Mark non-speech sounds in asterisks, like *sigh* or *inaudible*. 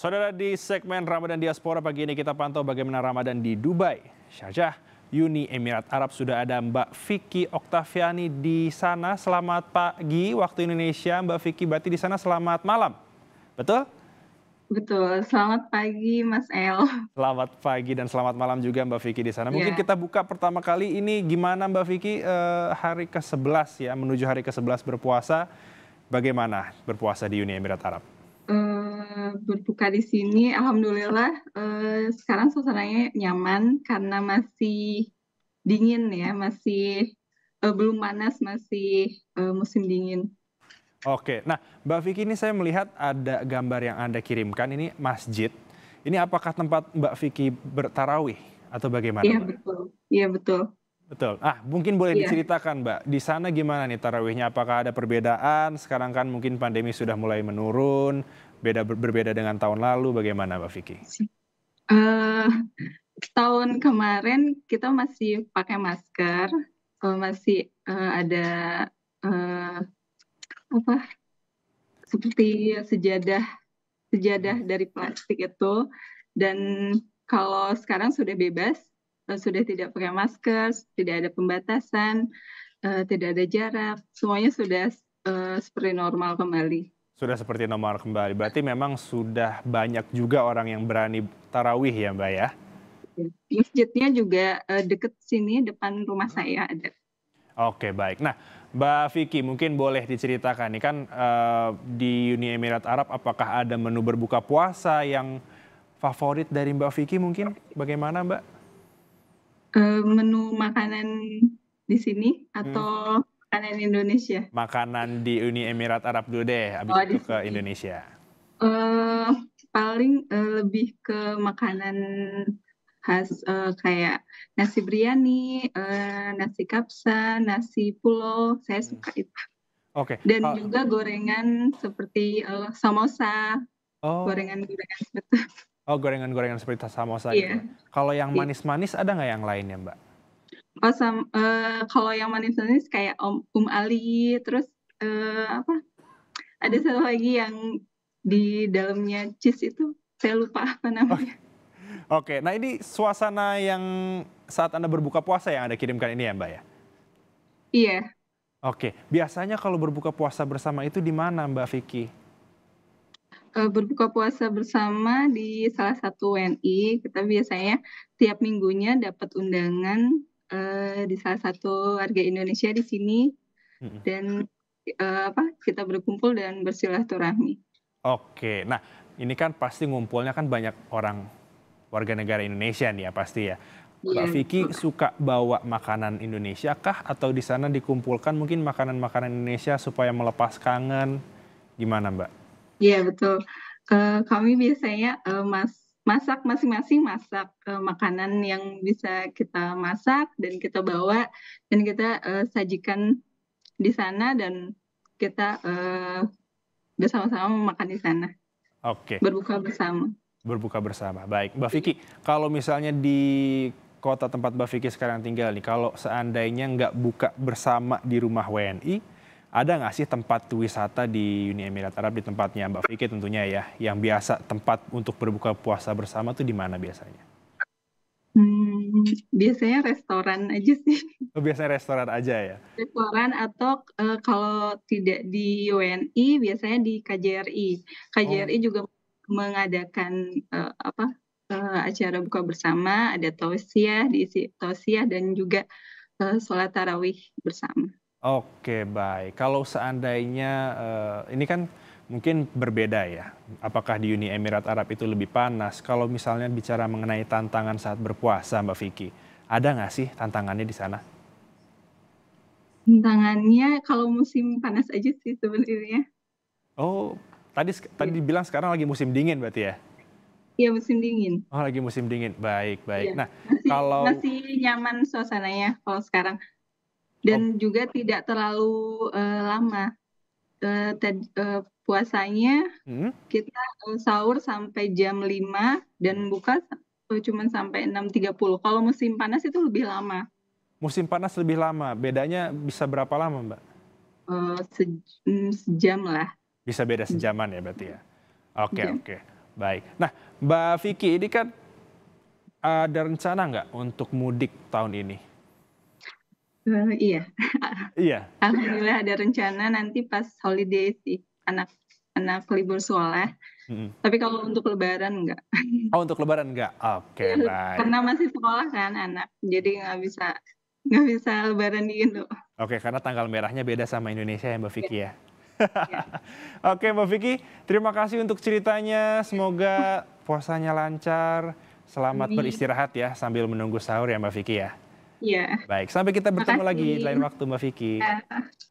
Saudara di segmen Ramadan Diaspora pagi ini kita pantau bagaimana Ramadan di Dubai. Syajah, Uni Emirat Arab sudah ada Mbak Vicky Oktaviani di sana. Selamat pagi waktu Indonesia. Mbak Vicky berarti di sana selamat malam. Betul? Betul. Selamat pagi Mas El. Selamat pagi dan selamat malam juga Mbak Vicky di sana. Iya. Mungkin yeah. kita buka pertama kali ini gimana Mbak Vicky eh, hari ke-11 ya menuju hari ke-11 berpuasa. Bagaimana berpuasa di Uni Emirat Arab? Eh, berbuka di sini alhamdulillah uh, sekarang suasananya nyaman karena masih dingin ya, masih uh, belum panas, masih uh, musim dingin. Oke, nah Mbak Vicky ini saya melihat ada gambar yang Anda kirimkan, ini masjid. Ini apakah tempat Mbak Vicky bertarawih atau bagaimana? Iya betul, iya betul. Betul. Ah, mungkin boleh iya. diceritakan Mbak, di sana gimana nih tarawihnya? Apakah ada perbedaan? Sekarang kan mungkin pandemi sudah mulai menurun, beda berbeda dengan tahun lalu bagaimana Mbak Vicky? Uh, tahun kemarin kita masih pakai masker, uh, masih uh, ada uh, apa seperti sejadah sejadah hmm. dari plastik itu dan kalau sekarang sudah bebas, uh, sudah tidak pakai masker, tidak ada pembatasan, uh, tidak ada jarak, semuanya sudah uh, seperti normal kembali. Sudah seperti nomor kembali. Berarti memang sudah banyak juga orang yang berani tarawih ya Mbak ya? Masjidnya juga eh, dekat sini, depan rumah saya ada. Oke baik. Nah Mbak Vicky mungkin boleh diceritakan ini kan eh, di Uni Emirat Arab apakah ada menu berbuka puasa yang favorit dari Mbak Vicky mungkin? Bagaimana Mbak? Eh, menu makanan di sini atau hmm makanan Indonesia makanan di Uni Emirat Arab dulu deh abis oh, itu ke Indonesia uh, paling uh, lebih ke makanan khas uh, kayak nasi biryani, uh, nasi kapsa, nasi pulau, saya hmm. suka itu. Oke. Okay. Dan uh, juga gorengan seperti uh, samosa, oh. gorengan-gorengan seperti. Oh, gorengan-gorengan seperti samosa. Yeah. Gitu. Kalau yang iya. manis-manis ada nggak yang lainnya, Mbak? oh, uh, kalau yang manis-manis kayak Om Um Ali, terus uh, apa? Ada hmm. satu lagi yang di dalamnya cheese itu saya lupa apa namanya. Oke, okay. nah ini suasana yang saat Anda berbuka puasa yang Anda kirimkan ini ya Mbak ya? Iya. Oke, okay. biasanya kalau berbuka puasa bersama itu di mana Mbak Vicky? Eh, berbuka puasa bersama di salah satu WNI, kita biasanya tiap minggunya dapat undangan Eh, di salah satu warga Indonesia di sini hmm. dan uh, apa kita berkumpul dan bersilaturahmi. Oke, nah ini kan pasti ngumpulnya kan banyak orang warga negara Indonesia nih ya pasti ya. Mbak yeah. Vicky suka bawa makanan Indonesia kah atau di sana dikumpulkan mungkin makanan-makanan Indonesia supaya melepas kangen? Gimana Mbak? Iya yeah, betul. Uh, kami biasanya uh, mas masak masing-masing masak uh, makanan yang bisa kita masak dan kita bawa dan kita uh, sajikan di sana dan kita uh, bersama-sama makan di sana. Oke. Okay. Berbuka bersama. Berbuka bersama. Baik, Mbak Vicky, kalau misalnya di kota tempat Mbak Vicky sekarang tinggal nih, kalau seandainya nggak buka bersama di rumah WNI, ada nggak sih tempat wisata di Uni Emirat Arab di tempatnya Mbak Vicky tentunya ya, yang biasa tempat untuk berbuka puasa bersama tuh di mana biasanya? Hmm, biasanya restoran aja sih. *laughs* Oh, biasanya restoran aja ya. Restoran atau uh, kalau tidak di UNI biasanya di KJRI. KJRI oh. juga mengadakan uh, apa uh, acara buka bersama, ada tausiah ya, diisi tausiah ya, dan juga uh, sholat tarawih bersama. Oke, baik. Kalau seandainya uh, ini kan mungkin berbeda ya. Apakah di Uni Emirat Arab itu lebih panas? Kalau misalnya bicara mengenai tantangan saat berpuasa, Mbak Vicky, ada nggak sih tantangannya di sana? Tantangannya kalau musim panas aja sih sebenarnya. Oh, tadi tadi iya. dibilang sekarang lagi musim dingin berarti ya? Iya musim dingin. Oh lagi musim dingin, baik baik. Ya, nah masih, kalau masih nyaman suasananya kalau sekarang dan oh. juga tidak terlalu eh, lama eh, eh, puasanya hmm? kita sahur sampai jam 5 dan hmm. buka cuma sampai 6.30 kalau musim panas itu lebih lama musim panas lebih lama bedanya bisa berapa lama mbak Se mm, sejam lah bisa beda hmm. sejaman ya berarti ya oke okay, iya. oke okay. baik nah mbak Vicky ini kan ada rencana nggak untuk mudik tahun ini Uh, iya. Iya. Alhamdulillah ada rencana nanti pas holiday sih anak anak libur sekolah. hmm Tapi kalau untuk lebaran enggak. Oh, untuk lebaran enggak. Oke, okay, iya, baik. Karena masih sekolah kan anak. Jadi nggak bisa nggak bisa lebaran di Indo. Oke, okay, karena tanggal merahnya beda sama Indonesia ya Mbak Vicky ya. ya. *laughs* Oke Mbak Vicky, terima kasih untuk ceritanya. Semoga puasanya lancar. Selamat beristirahat ya sambil menunggu sahur ya Mbak Vicky ya. Iya. Baik, sampai kita bertemu Makasih. lagi lain waktu Mbak Vicky. Ya.